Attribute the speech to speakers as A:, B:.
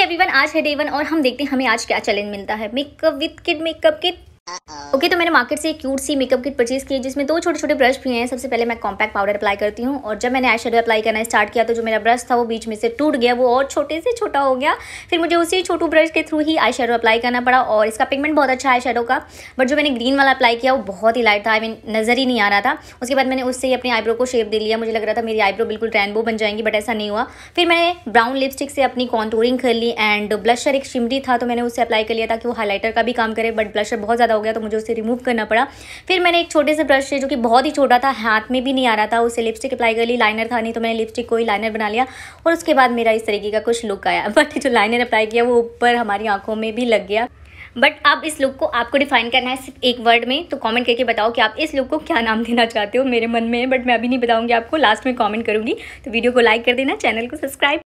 A: everyone आज है day one और हम देखते हैं हमें आज क्या चैलेंज मिलता है makeup with kid makeup kit okay okay, तो मैंने मार्केट से एक क्यूट सी मेकअप किट परचेज की जिसमें दो छोटे छोटे ब्रश भी हैं सबसे पहले मैं कॉम्पैक्ट पाउडर अप्लाई करती हूँ और जब मैंने आई शेडो अप्लाई करना स्टार्ट किया तो जो मेरा ब्रश था वो बीच में से टूट गया वो और छोटे से छोटा हो गया फिर मुझे उसी छोटू ब्रश के थ्रू ही आई शेडो अप्लाई करना पड़ा और इसका पिगमेंट बहुत अच्छा है आई का बट जो मैंने ग्रीन वाला अप्लाई किया वो बहुत ही लाइट था आई मीन नज़र ही नहीं आ रहा था उसके बाद मैंने उससे ही अपनी आईब्रो को शेप दे लिया मुझे लग रहा था मेरी आईब्रो बिल्कुल रैनबो बन जाएंगी बट ऐसा नहीं हुआ फिर मैंने ब्राउन लिपस्टिक से अपनी कॉन्टोरिंग कर ली एंड ब्लशर एक शिमरी था तो मैंने उससे अप्लाई कर लिया था कि वो हाईलाइटर का भी काम करे बट ब्लशर बहुत ज़्यादा ज़्यादा हो गया तो मुझे उसे रिमूव करना पड़ा फिर मैंने एक छोटे से ब्रश से जो कि बहुत ही छोटा था हाथ में भी नहीं आ रहा था उसे लिपस्टिक अप्लाई कर ली लाइनर था नहीं तो मैंने लिपस्टिक को ही लाइनर बना लिया और उसके बाद मेरा इस तरीके का कुछ लुक आया बट जो लाइनर अप्लाई किया वो ऊपर हमारी आँखों में भी लग गया बट अब इस लुक को आपको डिफाइन करना है सिर्फ एक वर्ड में तो कमेंट करके बताओ कि आप इस लुक को क्या नाम देना चाहते हो मेरे मन में है बट मैं अभी नहीं बताऊंगी आपको लास्ट में कमेंट करूंगी तो वीडियो को लाइक कर देना चैनल को सब्सक्राइब